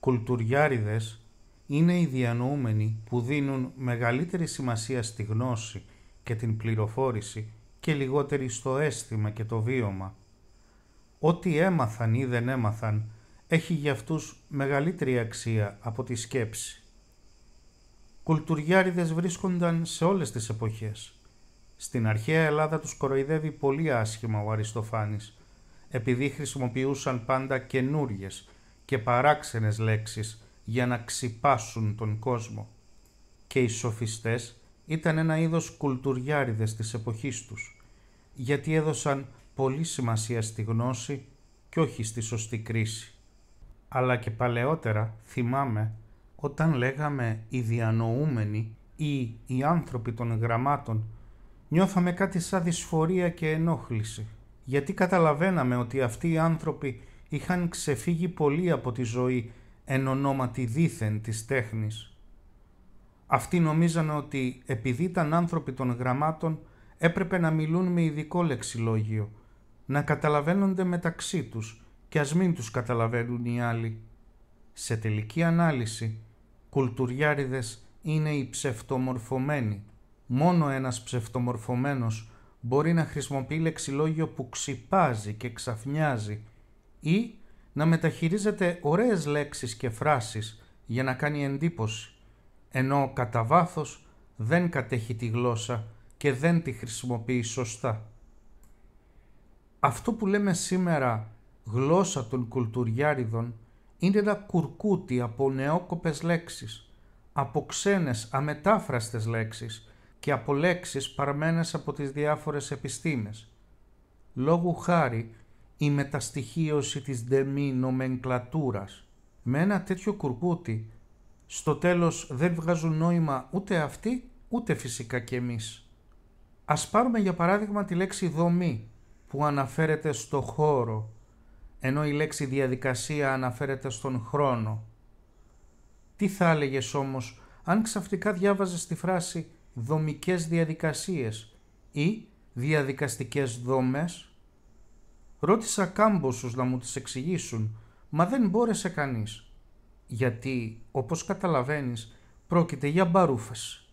Κουλτουριάριδες είναι οι διανοούμενοι που δίνουν μεγαλύτερη σημασία στη γνώση και την πληροφόρηση και λιγότερη στο αίσθημα και το βίωμα. Ό,τι έμαθαν ή δεν έμαθαν έχει για αυτούς μεγαλύτερη αξία από τη σκέψη. Κουλτουριάριδες βρίσκονταν σε όλες τις εποχές. Στην αρχαία Ελλάδα τους κοροϊδεύει πολύ άσχημα ο Αριστοφάνης, επειδή χρησιμοποιούσαν πάντα καινούριες και παράξενες λέξεις για να ξυπάσουν τον κόσμο. Και οι σοφιστές ήταν ένα είδος κουλτουριάριδες της εποχής τους, γιατί έδωσαν πολύ σημασία στη γνώση και όχι στη σωστή κρίση. Αλλά και παλαιότερα θυμάμαι όταν λέγαμε οι διανοούμενοι ή οι άνθρωποι των γραμμάτων νιώθαμε κάτι σαν δυσφορία και ενόχληση, γιατί καταλαβαίναμε ότι αυτοί οι άνθρωποι είχαν ξεφύγει πολύ από τη ζωή εν ονόματι δήθεν της τέχνης. Αυτοί νομίζαν ότι επειδή ήταν άνθρωποι των γραμμάτων έπρεπε να μιλούν με ειδικό λεξιλόγιο, να καταλαβαίνονται μεταξύ τους και ας μην τους καταλαβαίνουν οι άλλοι. Σε τελική ανάλυση, κουλτουριάριδες είναι οι ψευτομορφωμένοι. Μόνο ένας ψευτομορφωμένος μπορεί να χρησιμοποιεί λεξιλόγιο που ξυπάζει και ξαφνιάζει ή να μεταχειρίζεται ωραίες λέξεις και φράσεις για να κάνει εντύπωση, ενώ κατά βάθος δεν κατέχει τη γλώσσα και δεν τη χρησιμοποιεί σωστά. Αυτό που λέμε σήμερα γλώσσα των κουλτουριάριδων είναι ένα κουρκούτι από νεόκοπες λέξεις, από ξένες αμετάφραστες λέξεις και από λέξεις παρμένες από τις διάφορες επιστήμες. Λόγου χάρη η μεταστοιχίωση της δεμή νομενκλατούρας. Με ένα τέτοιο κουρκούτι, στο τέλος δεν βγάζουν νόημα ούτε αυτοί, ούτε φυσικά κι εμείς. Ας πάρουμε για παράδειγμα τη λέξη «δομή» που αναφέρεται στο χώρο, ενώ η λέξη «διαδικασία» αναφέρεται στον χρόνο. Τι θα έλεγες όμως αν ξαφνικά διάβαζες τη φράση «δομικές διαδικασίες» ή «διαδικαστικές δόμες» Ρώτησα κάμποσους να μου τις εξηγήσουν, μα δεν μπόρεσε κανείς. Γιατί, όπως καταλαβαίνεις, πρόκειται για μπαρούφες.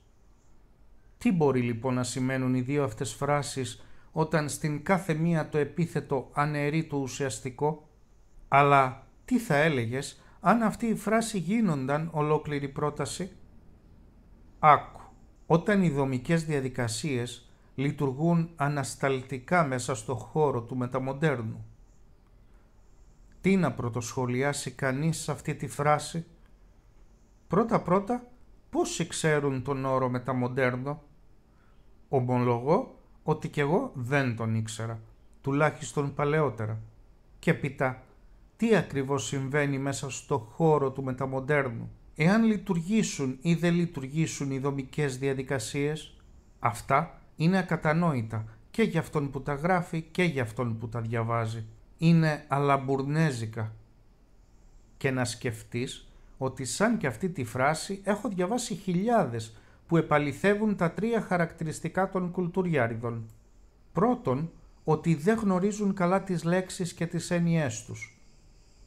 Τι μπορεί λοιπόν να σημαίνουν οι δύο αυτές φράσεις όταν στην κάθε μία το επίθετο αναιρεί το ουσιαστικό. Αλλά τι θα έλεγες αν αυτή η φράση γίνονταν ολόκληρη πρόταση. Άκου, όταν οι δομικές διαδικασίες λειτουργούν ανασταλτικά μέσα στο χώρο του μεταμοντέρνου. Τι να πρωτοσχολιάσει κανείς σε αυτή τη φράση. Πρώτα-πρώτα, πόσοι ξέρουν τον όρο μεταμοντέρνο. Ομολογώ ότι κι εγώ δεν τον ήξερα, τουλάχιστον παλαιότερα. Και πιτά, τι ακριβώς συμβαίνει μέσα στο χώρο του μεταμοντέρνου. Εάν λειτουργήσουν ή δεν λειτουργήσουν οι δομικές διαδικασίες, αυτά είναι ακατανόητα και για αυτόν που τα γράφει και για αυτόν που τα διαβάζει. Είναι αλαμπουρνέζικα. Και να σκεφτείς ότι σαν και αυτή τη φράση έχω διαβάσει χιλιάδες που επαληθεύουν τα τρία χαρακτηριστικά των κουλτουριάριδων. Πρώτον, ότι δεν γνωρίζουν καλά τις λέξεις και τις έννοιές τους.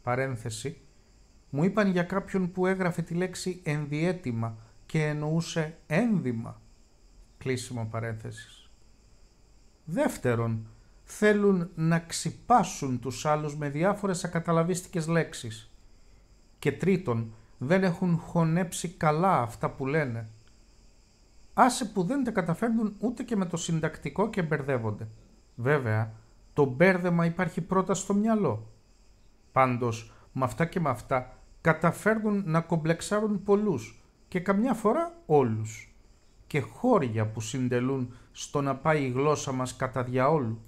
Παρένθεση. Μου είπαν για κάποιον που έγραφε τη λέξη ενδιέτημα και εννοούσε ένδυμα κλείσιμο Δεύτερον, θέλουν να ξυπάσουν τους άλλους με διάφορες ακαταλαβίστικες λέξεις. Και τρίτον, δεν έχουν χωνέψει καλά αυτά που λένε. Άσε που δεν τα καταφέρνουν ούτε και με το συντακτικό και μπερδεύονται. Βέβαια, το μπέρδεμα υπάρχει πρώτα στο μυαλό. Πάντως, με αυτά και με αυτά καταφέρνουν να κομπλεξάρουν πολλούς και καμιά φορά όλους και χώρια που συντελούν στο να πάει η γλώσσα μας κατά διαόλου.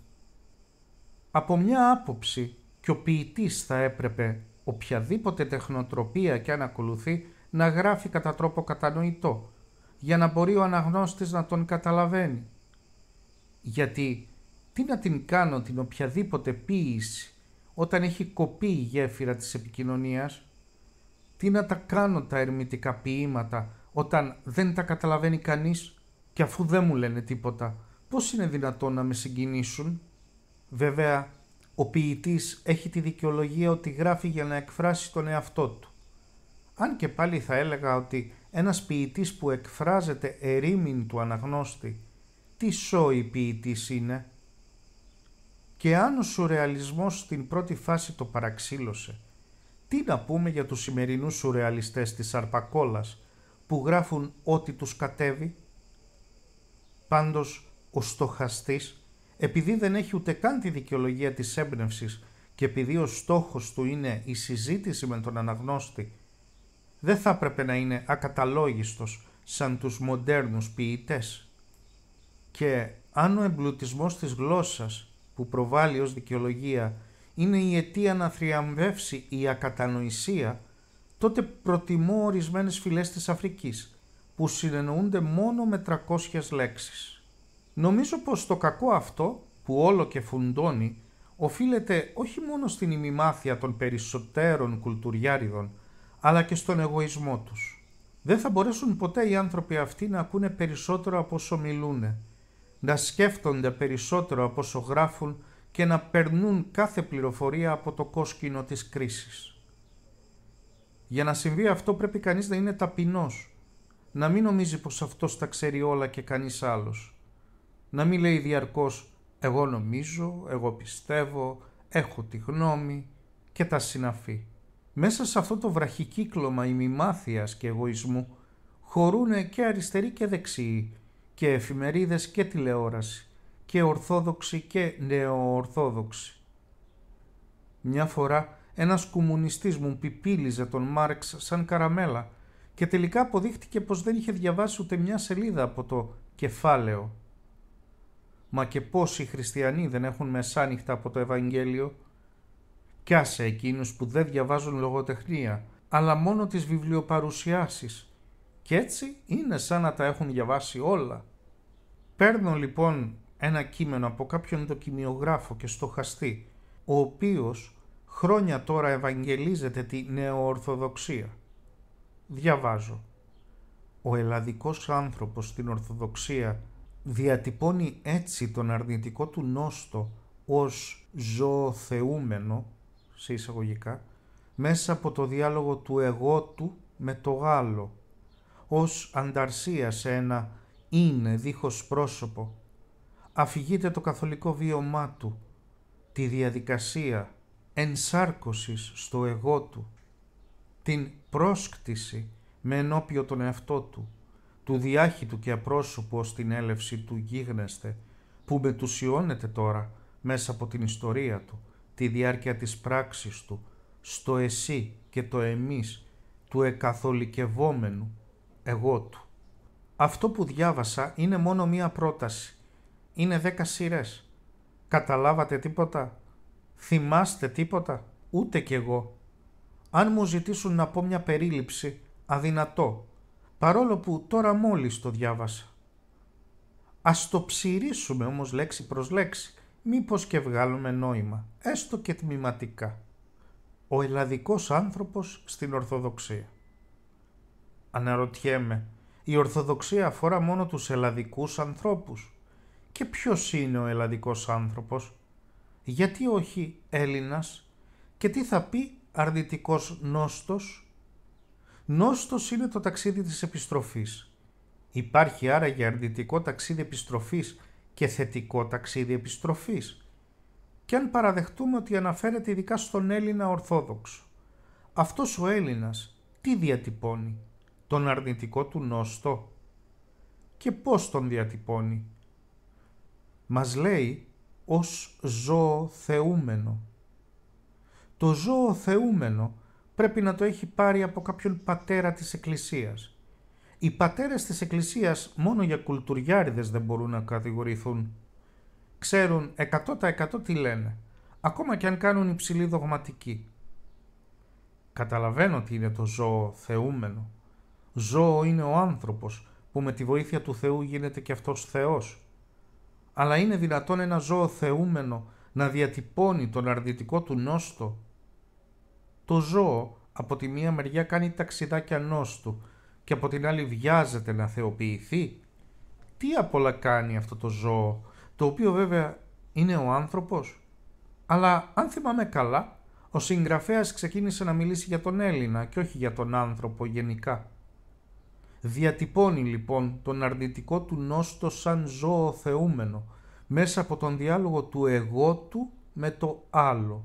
Από μια άποψη και ο ποιητής θα έπρεπε οποιαδήποτε τεχνοτροπία και αν ακολουθεί να γράφει κατά τρόπο κατανοητό, για να μπορεί ο αναγνώστης να τον καταλαβαίνει. Γιατί τι να την κάνω την οποιαδήποτε ποίηση όταν έχει κοπεί η γέφυρα της επικοινωνίας, τι να τα κάνω τα ερμητικά ποίηματα όταν δεν τα καταλαβαίνει κανείς και αφού δεν μου λένε τίποτα, πώς είναι δυνατόν να με συγκινήσουν. Βέβαια, ο ποιητής έχει τη δικαιολογία ότι γράφει για να εκφράσει τον εαυτό του. Αν και πάλι θα έλεγα ότι ένας ποιητής που εκφράζεται ερήμην του αναγνώστη, τι σόι ποιητής είναι. Και αν ο σουρεαλισμός στην πρώτη φάση το παραξύλωσε, τι να πούμε για τους σημερινούς σουρεαλιστές της Αρπακόλας, που γράφουν ό,τι τους κατέβει. Πάντως ο στοχαστής, επειδή δεν έχει ούτε καν τη δικαιολογία της έμπνευσης και επειδή ο στόχος του είναι η συζήτηση με τον αναγνώστη, δεν θα έπρεπε να είναι ακαταλόγιστος σαν τους μοντέρνους ποιητές. Και αν ο εμπλουτισμός της γλώσσας που προβάλλει ως δικαιολογία είναι η αιτία να θριαμβεύσει η ακατανοησία, τότε προτιμώ ορισμένες φυλές της Αφρικής, που συνεννοούνται μόνο με 300 λέξεις. Νομίζω πως το κακό αυτό, που όλο και φουντώνει, οφείλεται όχι μόνο στην ημιμάθεια των περισσότερων κουλτουριάριδων, αλλά και στον εγωισμό τους. Δεν θα μπορέσουν ποτέ οι άνθρωποι αυτοί να ακούνε περισσότερο από όσο μιλούν, να σκέφτονται περισσότερο από όσο γράφουν και να περνούν κάθε πληροφορία από το κόσκινο της κρίσης. Για να συμβεί αυτό πρέπει κανείς να είναι ταπεινός. Να μην νομίζει πως αυτός τα ξέρει όλα και κανείς άλλος. Να μην λέει διαρκώς «εγώ νομίζω», «εγώ πιστεύω», «έχω τη γνώμη» και τα συναφή. Μέσα σε αυτό το βραχικύκλωμα ημιμάθειας και εγωισμού χωρούν και αριστεροί και δεξιοί και εφημερίδες και τηλεόραση και ορθόδοξοι και νεοορθόδοξοι. Μια φορά ένας κομμουνιστής μου πιπίλιζε τον Μάρξ σαν καραμέλα και τελικά αποδείχτηκε πως δεν είχε διαβάσει ούτε μια σελίδα από το κεφάλαιο. Μα και πώς οι χριστιανοί δεν έχουν μεσάνυχτα από το Ευαγγέλιο. Κι άσε εκείνους που δεν διαβάζουν λογοτεχνία, αλλά μόνο τις βιβλιοπαρουσιάσεις. Κι έτσι είναι σαν να τα έχουν διαβάσει όλα. Παίρνω λοιπόν ένα κείμενο από κάποιον δοκιμιογράφο και στοχαστή, ο οποίος Χρόνια τώρα ευαγγελίζεται τη νεοορθοδοξία. Διαβάζω. Ο ελλαδικός άνθρωπος στην Ορθοδοξία διατυπώνει έτσι τον αρνητικό του νόστο ως ζωοθεούμενο, σε εισαγωγικά, μέσα από το διάλογο του εγώ του με το Γάλλο, ως ανταρσία σε ένα είναι δίχως πρόσωπο. Αφηγείται το καθολικό βίωμά του, τη διαδικασία ενσάρκωσης στο εγώ του, την πρόσκτηση με ενώπιο τον εαυτό του, του διάχυτου και απρόσωπου ως την έλευση του γίγνεσθε, που μετουσιώνεται τώρα μέσα από την ιστορία του, τη διάρκεια της πράξης του, στο εσύ και το εμείς του εκαθολικευόμενου εγώ του. Αυτό που διάβασα είναι μόνο μία πρόταση. Είναι δέκα σειρές. Καταλάβατε τίποτα. Θυμάστε τίποτα, ούτε κι εγώ. Αν μου ζητήσουν να πω μια περίληψη, αδυνατό, παρόλο που τώρα μόλις το διάβασα. Ας το ψηρίσουμε όμως λέξη προς λέξη, μήπως και βγάλουμε νόημα, έστω και τμηματικά. Ο ελλαδικός άνθρωπος στην Ορθοδοξία. Αναρωτιέμαι, η Ορθοδοξία αφορά μόνο τους ελλαδικούς ανθρώπους. Και ποιος είναι ο ελλαδικός άνθρωπος, γιατί όχι Έλληνας και τι θα πει αρνητικός νόστος. Νόστος είναι το ταξίδι της επιστροφής. Υπάρχει άραγε αρνητικό ταξίδι επιστροφής και θετικό ταξίδι επιστροφής. Και αν παραδεχτούμε ότι αναφέρεται ειδικά στον Έλληνα Ορθόδοξο. Αυτός ο Έλληνας τι διατυπώνει, τον αρνητικό του νόστο και πώς τον διατυπώνει. Μας λέει ως ζώο θεούμενο. Το ζώο θεούμενο πρέπει να το έχει πάρει από κάποιον πατέρα της Εκκλησίας. Οι πατέρες της Εκκλησίας μόνο για κουλτουριάριδες δεν μπορούν να κατηγορηθούν. Ξέρουν 100% τι λένε, ακόμα και αν κάνουν υψηλή δογματική. Καταλαβαίνω τι είναι το ζώο θεούμενο. Ζώο είναι ο άνθρωπος που με τη βοήθεια του Θεού γίνεται και αυτός Θεός. Αλλά είναι δυνατόν ένα ζώο θεούμενο να διατυπώνει τον αρνητικό του νόστο. Το ζώο από τη μία μεριά κάνει ταξιδάκια νόστου και από την άλλη βιάζεται να θεοποιηθεί. Τι ολα κάνει αυτό το ζώο, το οποίο βέβαια είναι ο άνθρωπος. Αλλά αν θυμάμαι καλά, ο συγγραφέας ξεκίνησε να μιλήσει για τον Έλληνα και όχι για τον άνθρωπο γενικά. Διατυπώνει λοιπόν τον αρνητικό του νόστο σαν ζώο θεούμενο μέσα από τον διάλογο του εγώ του με το άλλο.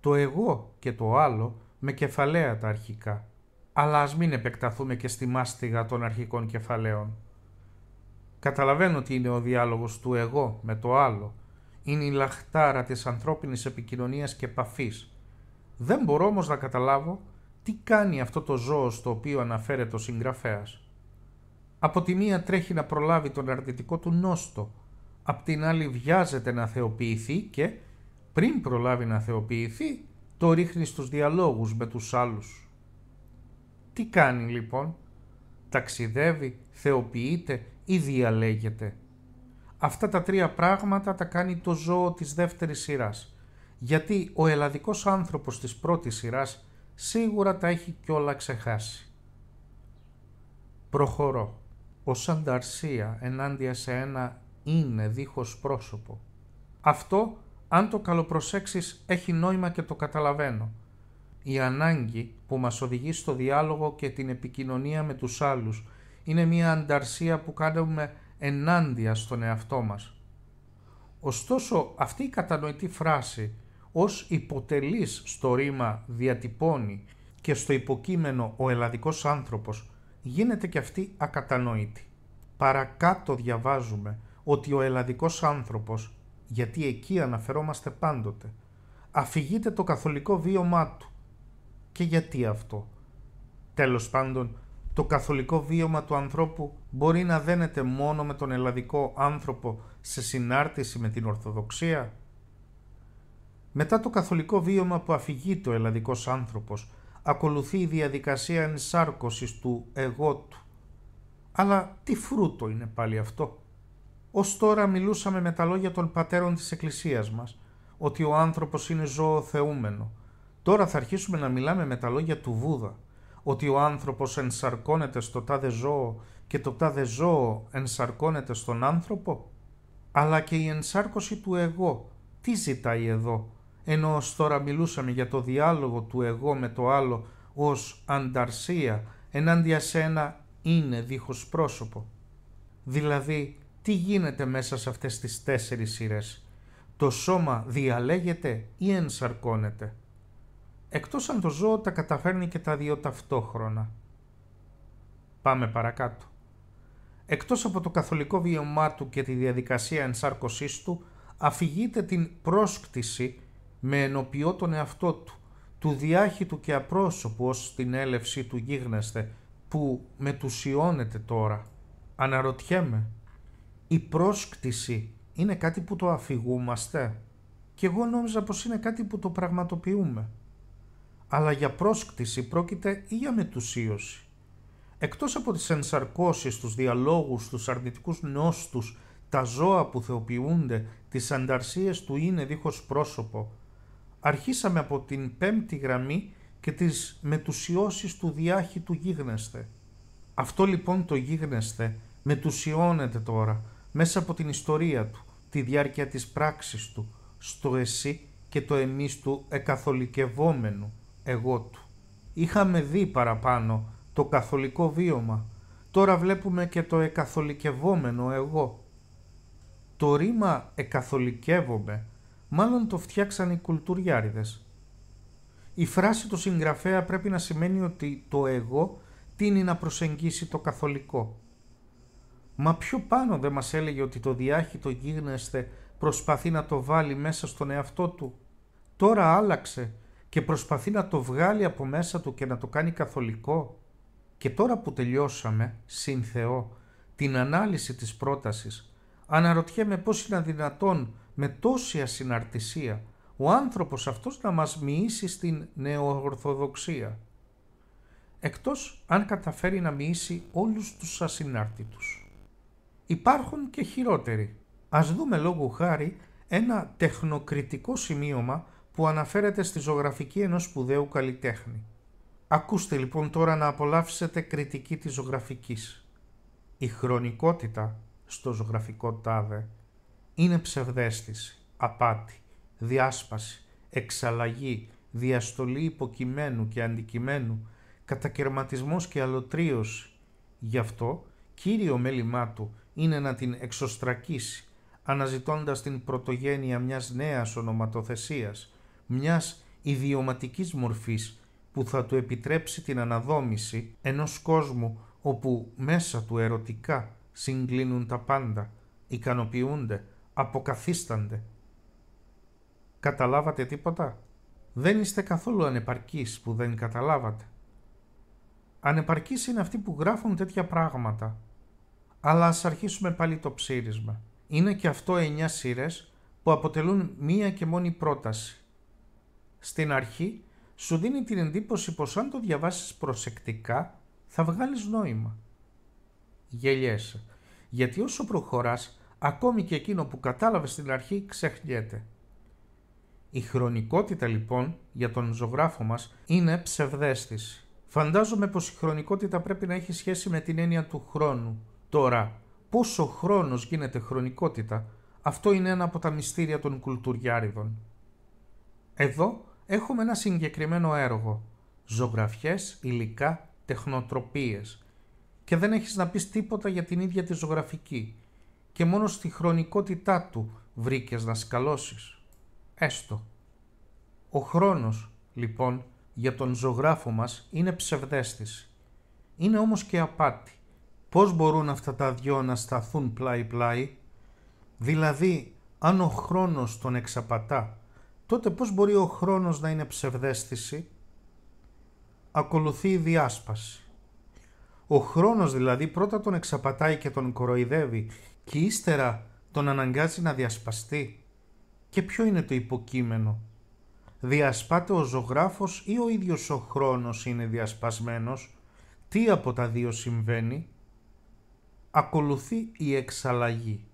Το εγώ και το άλλο με κεφαλαία τα αρχικά, αλλά ας μην επεκταθούμε και στη μάστιγα των αρχικών κεφαλαίων. Καταλαβαίνω ότι είναι ο διάλογος του εγώ με το άλλο. Είναι η λαχτάρα της ανθρώπινης επικοινωνίας και επαφής. Δεν μπορώ όμως να καταλάβω τι κάνει αυτό το ζώο στο οποίο αναφέρεται ο συγγραφέας. Από τη μία τρέχει να προλάβει τον αρνητικό του νόστο, απ' την άλλη βιάζεται να θεοποιηθεί και, πριν προλάβει να θεοποιηθεί, το ρίχνει στους διαλόγους με τους άλλους. Τι κάνει λοιπόν, ταξιδεύει, θεοποιείται ή διαλέγεται. Αυτά τα τρία πράγματα τα κάνει το ζώο της δεύτερης σειράς, γιατί ο ελλαδικός άνθρωπος της πρώτης σειράς σίγουρα τα έχει κιόλα ξεχάσει. Προχωρώ. Ο Σανταρσία ενάντια σε ένα είναι δίχως πρόσωπο. Αυτό, αν το καλοπροσέξεις, έχει νόημα και το καταλαβαίνω. Η ανάγκη που μας οδηγεί στο διάλογο και την επικοινωνία με τους άλλους είναι μια ανταρσία που κάνουμε ενάντια στον εαυτό μας. Ωστόσο, αυτή η κατανοητή φράση ως υποτελής στο ρήμα διατυπώνει και στο υποκείμενο ο ελλαδικός άνθρωπος γίνεται και αυτή ακατανόητη. Παρακάτω διαβάζουμε ότι ο ελλαδικός άνθρωπος, γιατί εκεί αναφερόμαστε πάντοτε, αφηγείται το καθολικό βίωμά του. Και γιατί αυτό. Τέλος πάντων, το καθολικό βίωμα του ανθρώπου μπορεί να δένεται μόνο με τον ελλαδικό άνθρωπο σε συνάρτηση με την Ορθοδοξία. Μετά το καθολικό βίωμα που αφηγείται ο ελλαδικός άνθρωπος, ακολουθεί η διαδικασία ενσάρκωσης του εγώ του. Αλλά τι φρούτο είναι πάλι αυτό. Ως τώρα μιλούσαμε με τα λόγια των πατέρων της Εκκλησίας μας, ότι ο άνθρωπος είναι ζώο θεούμενο. Τώρα θα αρχίσουμε να μιλάμε με τα λόγια του Βούδα, ότι ο άνθρωπος ενσαρκώνεται στο τάδε ζώο και το τάδε ζώο ενσαρκώνεται στον άνθρωπο. Αλλά και η ενσάρκωση του εγώ, τι ζητάει εδώ, ενώ ως τώρα μιλούσαμε για το διάλογο του εγώ με το άλλο ως ανταρσία ενάντια σε ένα είναι δίχως πρόσωπο. Δηλαδή, τι γίνεται μέσα σε αυτές τις τέσσερις σειρές. Το σώμα διαλέγεται ή ενσαρκώνεται. Εκτός αν το ζώο τα καταφέρνει και τα δύο ταυτόχρονα. Πάμε παρακάτω. Εκτός από το καθολικό βίωμά του και τη διαδικασία ενσάρκωσής του, αφηγείται την πρόσκτηση με ενοποιώ τον εαυτό του, του διάχυτου και απρόσωπου ως την έλευση του γίγνεσθε, που μετουσιώνεται τώρα. Αναρωτιέμαι, η πρόσκτηση είναι κάτι που το αφηγούμαστε και εγώ νόμιζα πως είναι κάτι που το πραγματοποιούμε. Αλλά για πρόσκτηση πρόκειται ή για μετουσίωση. Εκτός από τις ενσαρκώσεις, τους διαλόγους, τους αρνητικούς νόστους, τα ζώα που θεοποιούνται, τις ανταρσίες του είναι δίχως πρόσωπο, αρχίσαμε από την πέμπτη γραμμή και τις μετουσιώσεις του διάχυ του γίγνεσθε. Αυτό λοιπόν το γίγνεσθε μετουσιώνεται τώρα μέσα από την ιστορία του, τη διάρκεια της πράξης του, στο εσύ και το εμείς του εκαθολικευόμενου εγώ του. Είχαμε δει παραπάνω το καθολικό βίωμα, τώρα βλέπουμε και το εκαθολικευόμενο εγώ. Το ρήμα «εκαθολικεύομαι» μάλλον το φτιάξαν οι κουλτουριάριδες. Η φράση του συγγραφέα πρέπει να σημαίνει ότι το εγώ τίνει να προσεγγίσει το καθολικό. Μα πιο πάνω δεν μας έλεγε ότι το διάχυτο γίγνεσθε προσπαθεί να το βάλει μέσα στον εαυτό του. Τώρα άλλαξε και προσπαθεί να το βγάλει από μέσα του και να το κάνει καθολικό. Και τώρα που τελειώσαμε, σύνθεώ, την ανάλυση της πρότασης, αναρωτιέμαι πώς είναι δυνατόν με τόση ασυναρτησία ο άνθρωπος αυτός να μας μοιήσει στην νεοορθοδοξία. Εκτός αν καταφέρει να μοιήσει όλους τους ασυνάρτητους. Υπάρχουν και χειρότεροι. Ας δούμε λόγου χάρη ένα τεχνοκριτικό σημείωμα που αναφέρεται στη ζωγραφική ενός σπουδαίου καλλιτέχνη. Ακούστε λοιπόν τώρα να απολαύσετε κριτική της ζωγραφικής. Η χρονικότητα στο ζωγραφικό τάδε είναι ψευδέστηση, απάτη, διάσπαση, εξαλλαγή, διαστολή υποκειμένου και αντικειμένου, κατακαιρματισμός και αλωτρίωση. Γι' αυτό κύριο μέλημά του είναι να την εξωστρακίσει, αναζητώντας την πρωτογένεια μιας νέας ονοματοθεσίας, μιας ιδιωματικής μορφής που θα του επιτρέψει την αναδόμηση ενός κόσμου όπου μέσα του ερωτικά συγκλίνουν τα πάντα, ικανοποιούνται, αποκαθίστανται. Καταλάβατε τίποτα. Δεν είστε καθόλου ανεπαρκείς που δεν καταλάβατε. Ανεπαρκείς είναι αυτοί που γράφουν τέτοια πράγματα. Αλλά ας αρχίσουμε πάλι το ψήρισμα. Είναι και αυτό εννιά σύρες που αποτελούν μία και μόνη πρόταση. Στην αρχή σου δίνει την εντύπωση πως αν το διαβάσεις προσεκτικά θα βγάλεις νόημα. Γελιέσαι, γιατί όσο προχωράς ακόμη και εκείνο που κατάλαβες στην αρχή ξεχνιέται. Η χρονικότητα λοιπόν για τον ζωγράφο μας είναι ψευδέστηση. Φαντάζομαι πως η χρονικότητα πρέπει να έχει σχέση με την έννοια του χρόνου. Τώρα, πόσο χρόνος γίνεται χρονικότητα, αυτό είναι ένα από τα μυστήρια των κουλτουριάριδων. Εδώ έχουμε ένα συγκεκριμένο έργο. Ζωγραφιές, υλικά, τεχνοτροπίες. Και δεν έχεις να πεις τίποτα για την ίδια τη ζωγραφική και μόνο στη χρονικότητά του βρήκες να σκαλώσεις. Έστω. Ο χρόνος, λοιπόν, για τον ζωγράφο μας είναι ψευδέστηση. Είναι όμως και απάτη. Πώς μπορούν αυτά τα δυο να σταθούν πλάι-πλάι. Δηλαδή, αν ο χρόνος τον εξαπατά, τότε πώς μπορεί ο χρόνος να είναι ψευδέστηση. Ακολουθεί η διάσπαση. Ο χρόνος δηλαδή πρώτα τον εξαπατάει και τον κοροϊδεύει και ύστερα τον αναγκάζει να διασπαστεί. Και ποιο είναι το υποκείμενο. Διασπάται ο ζωγράφος ή ο ίδιος ο χρόνος είναι διασπασμένος. Τι από τα δύο συμβαίνει. Ακολουθεί η εξαλλαγή.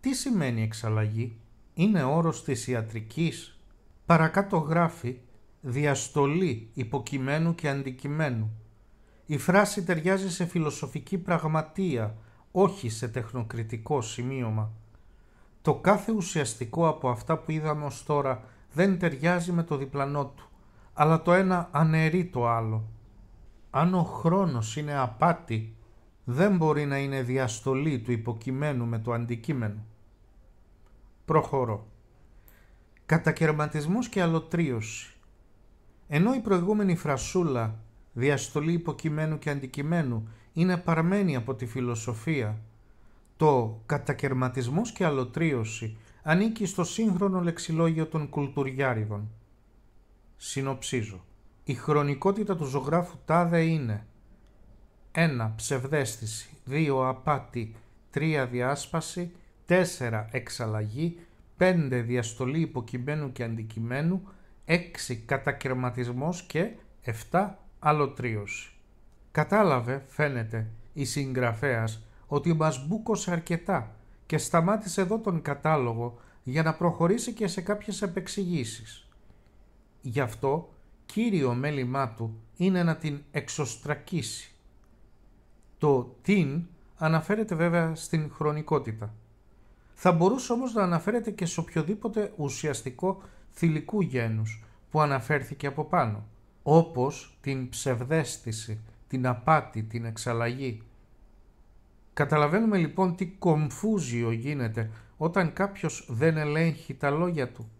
Τι σημαίνει εξαλλαγή. Είναι όρος της ιατρικής. Παρακάτω γράφει διαστολή υποκειμένου και αντικειμένου. Η φράση ταιριάζει σε φιλοσοφική πραγματεία όχι σε τεχνοκριτικό σημείωμα. Το κάθε ουσιαστικό από αυτά που είδαμε ως τώρα δεν ταιριάζει με το διπλανό του, αλλά το ένα αναιρεί το άλλο. Αν ο χρόνος είναι απάτη, δεν μπορεί να είναι διαστολή του υποκειμένου με το αντικείμενο. Προχωρώ. Κατακαιρματισμός και αλωτρίωση. Ενώ η προηγούμενη φρασούλα, διαστολή υποκειμένου και αντικειμένου, είναι παρμένη από τη φιλοσοφία. Το «κατακερματισμός και αλωτρίωση» ανήκει στο σύγχρονο λεξιλόγιο των κουλτουριάριδων. Συνοψίζω. Η χρονικότητα του ζωγράφου τάδε είναι 1. Ψευδέστηση 2. Απάτη 3. Διάσπαση 4. Εξαλλαγή 5. Διαστολή υποκειμένου και αντικειμένου 6. Κατακερματισμός και 7. Αλωτρίωση. Κατάλαβε, φαίνεται, η συγγραφέας ότι μας μπούκωσε αρκετά και σταμάτησε εδώ τον κατάλογο για να προχωρήσει και σε κάποιες επεξηγήσεις. Γι' αυτό κύριο μέλημά του είναι να την εξωστρακίσει. Το «την» αναφέρεται βέβαια στην χρονικότητα. Θα μπορούσε όμως να αναφέρεται και σε οποιοδήποτε ουσιαστικό θηλυκού γένους που αναφέρθηκε από πάνω, όπως την ψευδέστηση, την απάτη, την εξαλλαγή. Καταλαβαίνουμε λοιπόν τι κομφούζιο γίνεται όταν κάποιος δεν ελέγχει τα λόγια του.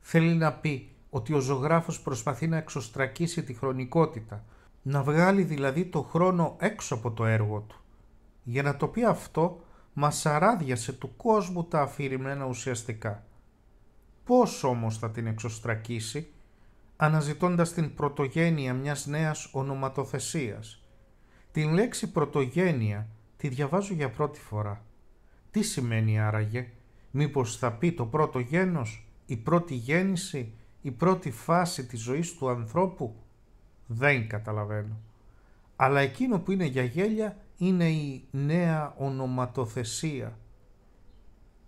Θέλει να πει ότι ο ζωγράφος προσπαθεί να εξωστρακίσει τη χρονικότητα, να βγάλει δηλαδή το χρόνο έξω από το έργο του. Για να το πει αυτό, μασαράδιασε του κόσμου τα αφηρημένα ουσιαστικά. Πώς όμως θα την εξωστρακίσει αναζητώντας την πρωτογένεια μιας νέας ονοματοθεσίας. Την λέξη πρωτογένεια τη διαβάζω για πρώτη φορά. Τι σημαίνει άραγε, μήπως θα πει το πρώτο γένος, η πρώτη γέννηση, η πρώτη φάση της ζωής του ανθρώπου. Δεν καταλαβαίνω. Αλλά εκείνο που είναι για γέλια είναι η νέα ονοματοθεσία.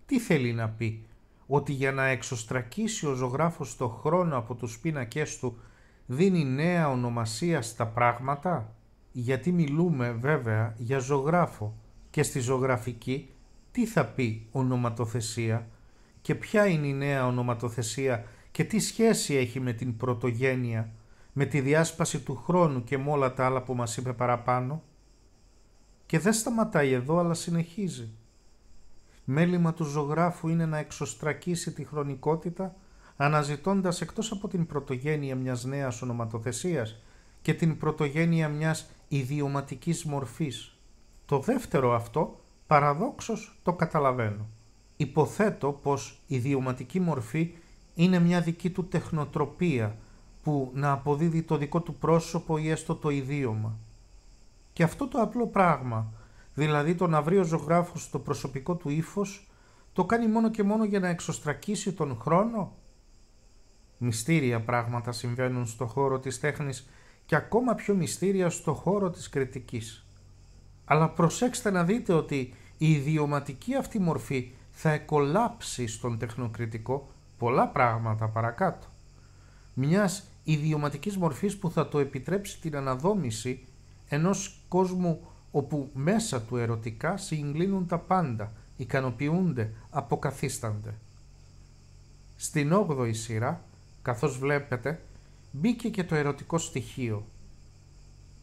Τι θέλει να πει ότι για να εξωστρακίσει ο ζωγράφος το χρόνο από τους πίνακές του δίνει νέα ονομασία στα πράγματα, γιατί μιλούμε βέβαια για ζωγράφο και στη ζωγραφική τι θα πει ονοματοθεσία και ποια είναι η νέα ονοματοθεσία και τι σχέση έχει με την πρωτογένεια, με τη διάσπαση του χρόνου και με όλα τα άλλα που μας είπε παραπάνω. Και δεν σταματάει εδώ αλλά συνεχίζει. Μέλημα του ζωγράφου είναι να εξωστρακίσει τη χρονικότητα, αναζητώντας εκτός από την πρωτογένεια μιας νέας ονοματοθεσίας και την πρωτογένεια μιας ιδιωματικής μορφής. Το δεύτερο αυτό, παραδόξως, το καταλαβαίνω. Υποθέτω πως η ιδιωματική μορφή είναι μια δική του τεχνοτροπία που να αποδίδει το δικό του πρόσωπο ή έστω το ιδίωμα. Και αυτό το απλό πράγμα δηλαδή τον ο ζωγράφος στο προσωπικό του ύφος, το κάνει μόνο και μόνο για να εξωστρακίσει τον χρόνο. Μυστήρια πράγματα συμβαίνουν στο χώρο της τέχνης και ακόμα πιο μυστήρια στο χώρο της κριτικής. Αλλά προσέξτε να δείτε ότι η ιδιωματική αυτή μορφή θα εκολάψει στον τεχνοκριτικό πολλά πράγματα παρακάτω. Μιας ιδιωματικής μορφής που θα το επιτρέψει την αναδόμηση ενός κόσμου όπου μέσα του ερωτικά συγκλίνουν τα πάντα, ικανοποιούνται, αποκαθίστανται. Στην 8η σειρά, καθώς βλέπετε, μπήκε και το ερωτικό στοιχείο.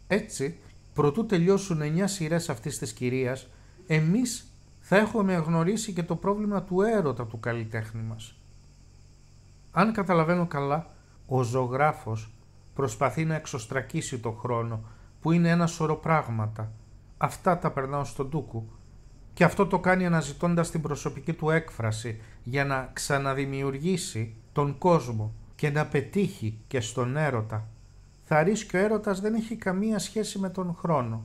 Έτσι, προτού τελειώσουν 9 σειρές αυτής της κυρίας, εμείς θα έχουμε γνωρίσει και το πρόβλημα του έρωτα του καλλιτέχνη μας. Αν καταλαβαίνω καλά, ο ζωγράφος προσπαθεί να εξωστρακίσει το χρόνο που είναι ένα σωρό πράγματα αυτά τα περνάω στον Τούκου. Και αυτό το κάνει αναζητώντας την προσωπική του έκφραση για να ξαναδημιουργήσει τον κόσμο και να πετύχει και στον έρωτα. Θαρής και ο έρωτας δεν έχει καμία σχέση με τον χρόνο.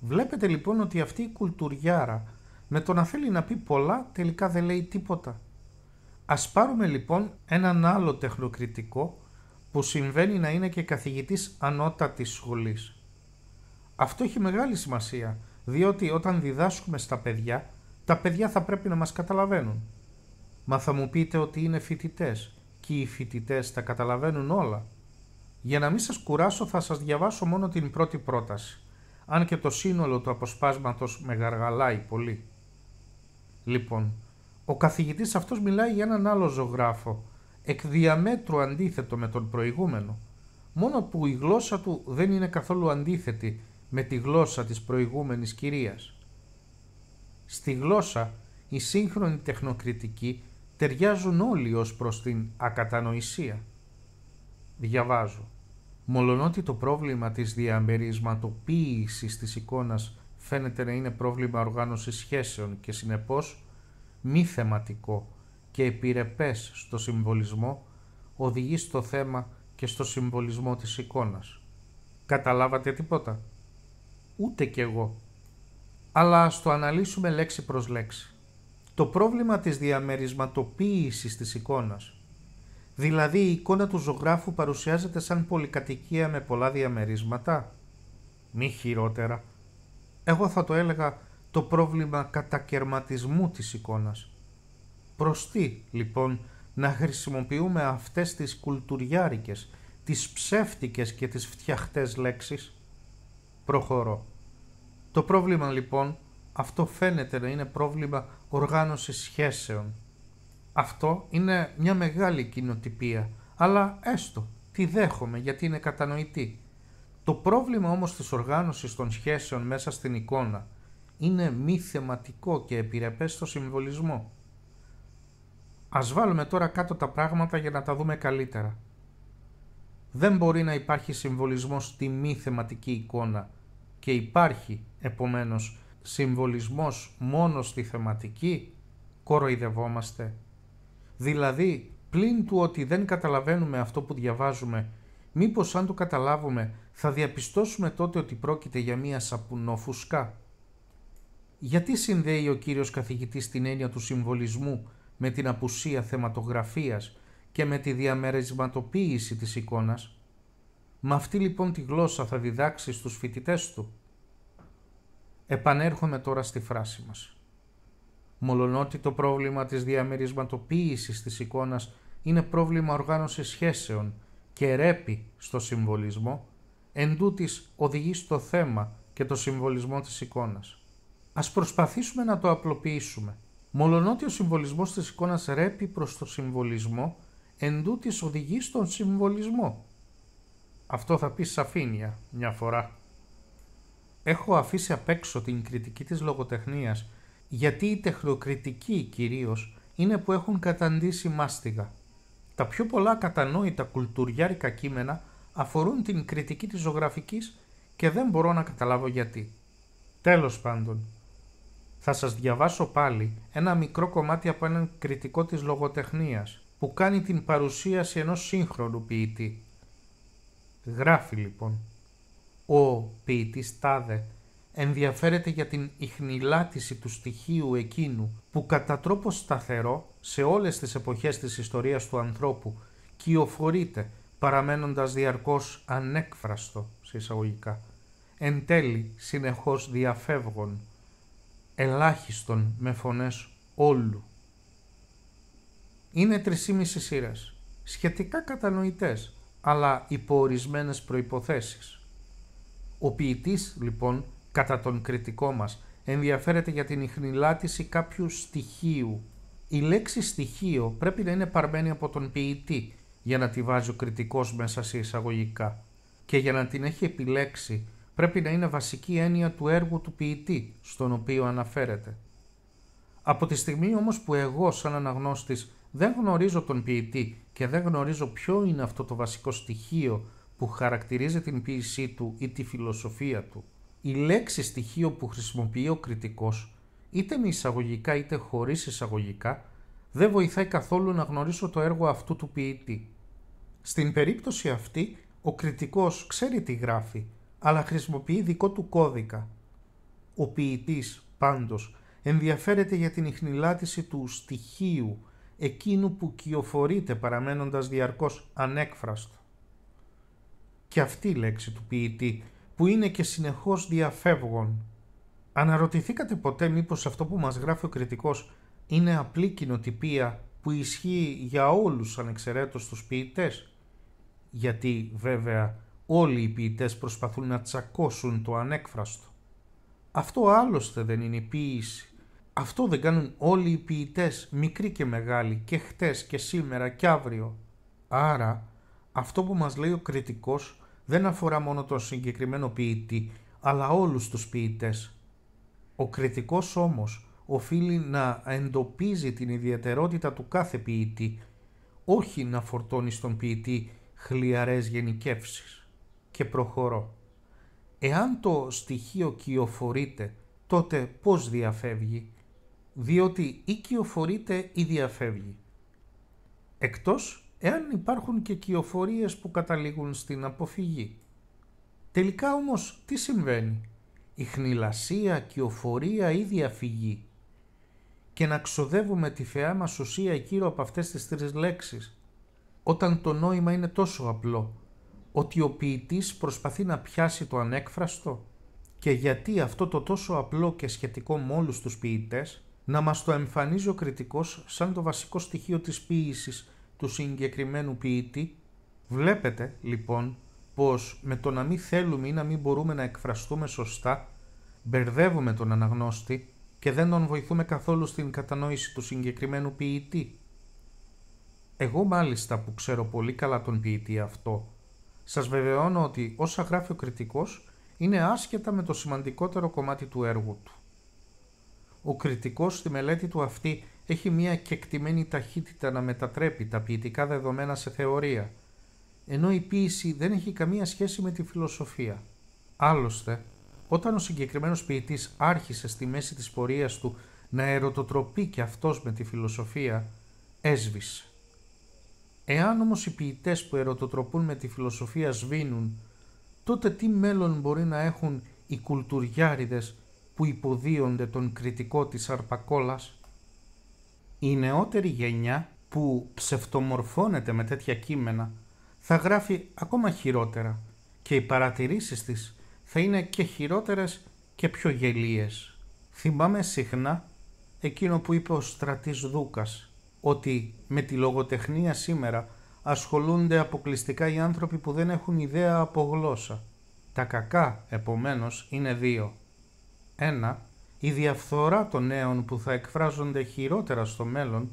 Βλέπετε λοιπόν ότι αυτή η κουλτουριάρα με το να θέλει να πει πολλά τελικά δεν λέει τίποτα. Ας πάρουμε λοιπόν έναν άλλο τεχνοκριτικό που συμβαίνει να είναι και καθηγητής ανώτατης σχολής αυτό έχει μεγάλη σημασία, διότι όταν διδάσκουμε στα παιδιά, τα παιδιά θα πρέπει να μας καταλαβαίνουν. Μα θα μου πείτε ότι είναι φοιτητές και οι φοιτητές τα καταλαβαίνουν όλα. Για να μην σας κουράσω θα σας διαβάσω μόνο την πρώτη πρόταση, αν και το σύνολο του αποσπάσματος με γαργαλάει πολύ. Λοιπόν, ο καθηγητής αυτός μιλάει για έναν άλλο ζωγράφο, εκ διαμέτρου αντίθετο με τον προηγούμενο, μόνο που η γλώσσα του δεν είναι καθόλου αντίθετη με τη γλώσσα της προηγούμενης κυρίας. Στη γλώσσα η σύγχρονη τεχνοκριτική ταιριάζουν όλοι ως προς την ακατανοησία. Διαβάζω. Μολονότι το πρόβλημα της διαμερισματοποίησης της εικόνας φαίνεται να είναι πρόβλημα οργάνωσης σχέσεων και συνεπώς μη θεματικό και επιρρεπές στο συμβολισμό οδηγεί στο θέμα και στο συμβολισμό της εικόνας. Καταλάβατε τίποτα ούτε κι εγώ. Αλλά ας το αναλύσουμε λέξη προς λέξη. Το πρόβλημα της διαμερισματοποίησης της εικόνας. Δηλαδή η εικόνα του ζωγράφου παρουσιάζεται σαν πολυκατοικία με πολλά διαμερίσματα. Μη χειρότερα. Εγώ θα το έλεγα το πρόβλημα κατακερματισμού της εικόνας. Προς τι, λοιπόν, να χρησιμοποιούμε αυτές τις κουλτουριάρικες, τις ψεύτικες και τις φτιαχτές λέξεις. Προχωρώ. Το πρόβλημα λοιπόν αυτό φαίνεται να είναι πρόβλημα οργάνωσης σχέσεων. Αυτό είναι μια μεγάλη κοινοτυπία, αλλά έστω, τη δέχομαι γιατί είναι κατανοητή. Το πρόβλημα όμως της οργάνωσης των σχέσεων μέσα στην εικόνα είναι μη θεματικό και επιρρεπές στο συμβολισμό. Ας βάλουμε τώρα κάτω τα πράγματα για να τα δούμε καλύτερα. Δεν μπορεί να υπάρχει συμβολισμός στη μη θεματική εικόνα, και υπάρχει επομένως συμβολισμός μόνο στη θεματική, κοροϊδευόμαστε. Δηλαδή, πλην του ότι δεν καταλαβαίνουμε αυτό που διαβάζουμε, μήπως αν το καταλάβουμε θα διαπιστώσουμε τότε ότι πρόκειται για μία σαπουνόφουσκα. Γιατί συνδέει ο κύριος καθηγητής την έννοια του συμβολισμού με την απουσία θεματογραφίας και με τη διαμερισματοποίηση της εικόνας. Με αυτή λοιπόν τη γλώσσα θα διδάξει στους φοιτητές του. Επανέρχομαι τώρα στη φράση μας. Μολονότι το πρόβλημα της διαμερισματοποίησης της εικόνας είναι πρόβλημα οργάνωσης σχέσεων και ρέπει στο συμβολισμό, εν οδηγεί στο θέμα και το συμβολισμό της εικόνας. Ας προσπαθήσουμε να το απλοποιήσουμε. Μολονότι ο συμβολισμός της εικόνας ρέπει προς το συμβολισμό, εν οδηγεί στον συμβολισμό. Αυτό θα πεις σαφήνεια μια φορά. Έχω αφήσει απ' έξω την κριτική της λογοτεχνίας, γιατί οι τεχνοκριτικοί κυρίως είναι που έχουν καταντήσει μάστιγα. Τα πιο πολλά κατανόητα κουλτουριάρικα κείμενα αφορούν την κριτική της ζωγραφικής και δεν μπορώ να καταλάβω γιατί. Τέλος πάντων, θα σας διαβάσω πάλι ένα μικρό κομμάτι από έναν κριτικό της λογοτεχνίας που κάνει την παρουσίαση ενός σύγχρονου ποιητή. Γράφει λοιπόν «Ο ποιητής τάδε ενδιαφέρεται για την ιχνηλάτηση του στοιχείου εκείνου που κατά τρόπο σταθερό σε όλες τις εποχές της ιστορίας του ανθρώπου κυοφορείται παραμένοντας διαρκώς ανέκφραστο σε εισαγωγικά, εν τέλει συνεχώς διαφεύγων, ελάχιστον με φωνές όλου. Είναι τρισήμιση σειρές, σχετικά κατανοητές, αλλά υπό ορισμένες προϋποθέσεις. Ο ποιητής, λοιπόν, κατά τον κριτικό μας, ενδιαφέρεται για την ιχνηλάτηση κάποιου στοιχείου. Η λέξη στοιχείο πρέπει να είναι παρμένη από τον ποιητή για να τη βάζει ο κριτικός μέσα σε εισαγωγικά και για να την έχει επιλέξει πρέπει να είναι βασική έννοια του έργου του ποιητή στον οποίο αναφέρεται. Από τη στιγμή όμως που εγώ σαν αναγνώστης δεν γνωρίζω τον ποιητή και δεν γνωρίζω ποιο είναι αυτό το βασικό στοιχείο που χαρακτηρίζει την ποίησή του ή τη φιλοσοφία του. Η λέξη στοιχείο που χρησιμοποιεί ο κριτικός, είτε με εισαγωγικά είτε χωρίς εισαγωγικά, δεν βοηθάει καθόλου να γνωρίσω το έργο αυτού του ποιητή. Στην περίπτωση αυτή, ο κριτικός ξέρει τι γράφει, αλλά χρησιμοποιεί δικό του κώδικα. Ο ποιητής, πάντως, ενδιαφέρεται για την ιχνηλάτηση του στοιχείου εκείνου που κυοφορείται παραμένοντας διαρκώς ανέκφραστο. Και αυτή η λέξη του ποιητή που είναι και συνεχώς διαφεύγων. Αναρωτηθήκατε ποτέ μήπως αυτό που μας γράφει ο κριτικός είναι απλή κοινοτυπία που ισχύει για όλους ανεξαιρέτως τους ποιητές. Γιατί βέβαια όλοι οι ποιητές προσπαθούν να τσακώσουν το ανέκφραστο. Αυτό άλλωστε δεν είναι η ποίηση. Αυτό δεν κάνουν όλοι οι ποιητές, μικροί και μεγάλοι, και χτες και σήμερα και αύριο. Άρα, αυτό που μας λέει ο κριτικός δεν αφορά μόνο τον συγκεκριμένο ποιητή, αλλά όλους τους ποιητές. Ο κριτικός όμως οφείλει να εντοπίζει την ιδιαιτερότητα του κάθε ποιητή, όχι να φορτώνει στον ποιητή χλιαρές γενικεύσεις. Και προχωρώ. Εάν το στοιχείο κυοφορείται, τότε πώς διαφεύγει διότι ή κυοφορείται ή διαφεύγει. Εκτός εάν υπάρχουν και κυοφορίες που καταλήγουν στην αποφυγή. Τελικά όμως τι συμβαίνει. Η χνηλασία, κυοφορία ή διαφυγή. Και να ξοδεύουμε τη θεά μας ουσία γύρω από αυτές τις τρεις λέξεις. Όταν το νόημα είναι τόσο απλό, ότι ο ποιητής προσπαθεί να πιάσει το ανέκφραστο. Και γιατί αυτό το τόσο απλό και σχετικό με όλους τους ποιητές, να μας το εμφανίζει ο κριτικός σαν το βασικό στοιχείο της ποίησης του συγκεκριμένου ποιητή. Βλέπετε λοιπόν πως με το να μην θέλουμε ή να μην μπορούμε να εκφραστούμε σωστά μπερδεύουμε τον αναγνώστη και δεν τον βοηθούμε καθόλου στην κατανόηση του συγκεκριμένου ποιητή. Εγώ μάλιστα που ξέρω πολύ καλά τον ποιητή αυτό, σας βεβαιώνω ότι όσα γράφει ο κριτικός είναι άσχετα με το σημαντικότερο κομμάτι του έργου του. Ο κριτικός στη μελέτη του αυτή έχει μία κεκτημένη ταχύτητα να μετατρέπει τα ποιητικά δεδομένα σε θεωρία, ενώ η ποίηση δεν έχει καμία σχέση με τη φιλοσοφία. Άλλωστε, όταν ο συγκεκριμένος ποιητής άρχισε στη μέση της πορείας του να ερωτοτροπεί και αυτός με τη φιλοσοφία, έσβησε. Εάν όμως οι ποιητές που ερωτοτροπούν με τη φιλοσοφία σβήνουν, τότε τι μέλλον μπορεί να έχουν οι κουλτουριάριδες που υποδίονται τον κριτικό της Αρπακόλας. Η νεότερη γενιά που ψευτομορφώνεται με τέτοια κείμενα θα γράφει ακόμα χειρότερα και οι παρατηρήσεις της θα είναι και χειρότερες και πιο γελίες. Θυμάμαι συχνά εκείνο που είπε ο στρατής Δούκας, ότι με τη λογοτεχνία σήμερα ασχολούνται αποκλειστικά οι άνθρωποι που δεν έχουν ιδέα από γλώσσα. Τα κακά, επομένως, είναι δύο. 1. Η διαφθορά των νέων που θα εκφράζονται χειρότερα στο μέλλον.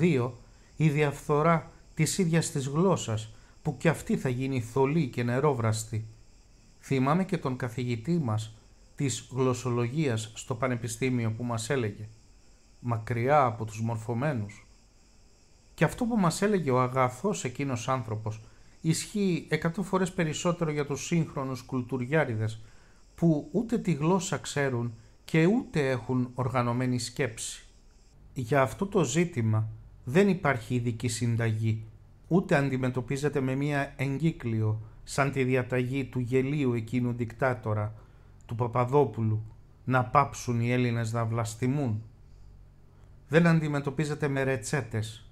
2. Η διαφθορά της ίδιας της γλώσσας που κι αυτή θα γίνει θολή και νερόβραστη. Θυμάμαι και τον καθηγητή μας της γλωσσολογίας στο πανεπιστήμιο που μας έλεγε «Μακριά από τους μορφωμένους». Και αυτό που μας έλεγε ο αγαθός εκείνος άνθρωπος ισχύει εκατό φορές περισσότερο για τους σύγχρονους κουλτουριάριδες που ούτε τη γλώσσα ξέρουν και ούτε έχουν οργανωμένη σκέψη. Για αυτό το ζήτημα δεν υπάρχει ειδική συνταγή, ούτε αντιμετωπίζεται με μία εγκύκλιο, σαν τη διαταγή του γελίου εκείνου δικτάτορα, του Παπαδόπουλου, να πάψουν οι Έλληνες να βλαστημούν. Δεν αντιμετωπίζεται με ρετσέτες.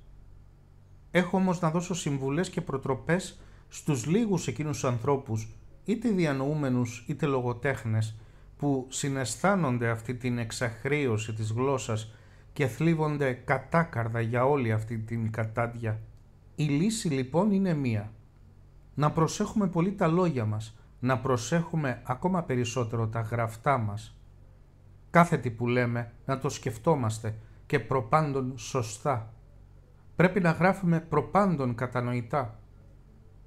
Έχω όμως να δώσω συμβουλές και προτροπές στους λίγους εκείνους ανθρώπους είτε διανοούμενους είτε λογοτέχνες που συναισθάνονται αυτή την εξαχρίωση της γλώσσας και θλίβονται κατάκαρδα για όλη αυτή την κατάντια. Η λύση λοιπόν είναι μία. Να προσέχουμε πολύ τα λόγια μας, να προσέχουμε ακόμα περισσότερο τα γραφτά μας. Κάθε τι που λέμε να το σκεφτόμαστε και προπάντων σωστά. Πρέπει να γράφουμε προπάντων κατανοητά.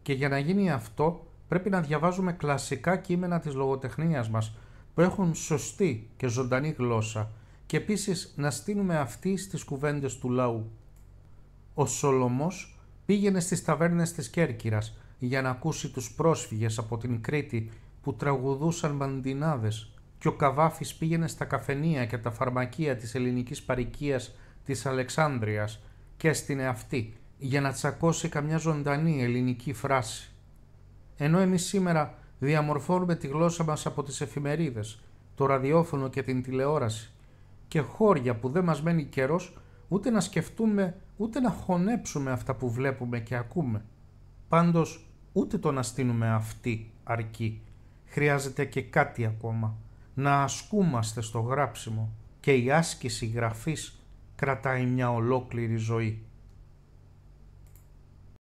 Και για να γίνει αυτό πρέπει να διαβάζουμε κλασικά κείμενα της λογοτεχνίας μας που έχουν σωστή και ζωντανή γλώσσα και επίσης να στείλουμε αυτή στις κουβέντες του λαού. Ο Σολωμός πήγαινε στις ταβέρνες της Κέρκυρας για να ακούσει τους πρόσφυγες από την Κρήτη που τραγουδούσαν μαντινάδες και ο Καβάφης πήγαινε στα καφενεία και τα φαρμακεία της ελληνικής παρικίας της Αλεξάνδρειας και στην αυτή για να τσακώσει καμιά ζωντανή ελληνική φράση. Ενώ εμείς σήμερα διαμορφώνουμε τη γλώσσα μας από τις εφημερίδες, το ραδιόφωνο και την τηλεόραση και χώρια που δεν μας μένει καιρός ούτε να σκεφτούμε ούτε να χωνέψουμε αυτά που βλέπουμε και ακούμε. Πάντως ούτε το να στείλουμε αυτή αρκεί. Χρειάζεται και κάτι ακόμα. Να ασκούμαστε στο γράψιμο και η άσκηση γραφής κρατάει μια ολόκληρη ζωή.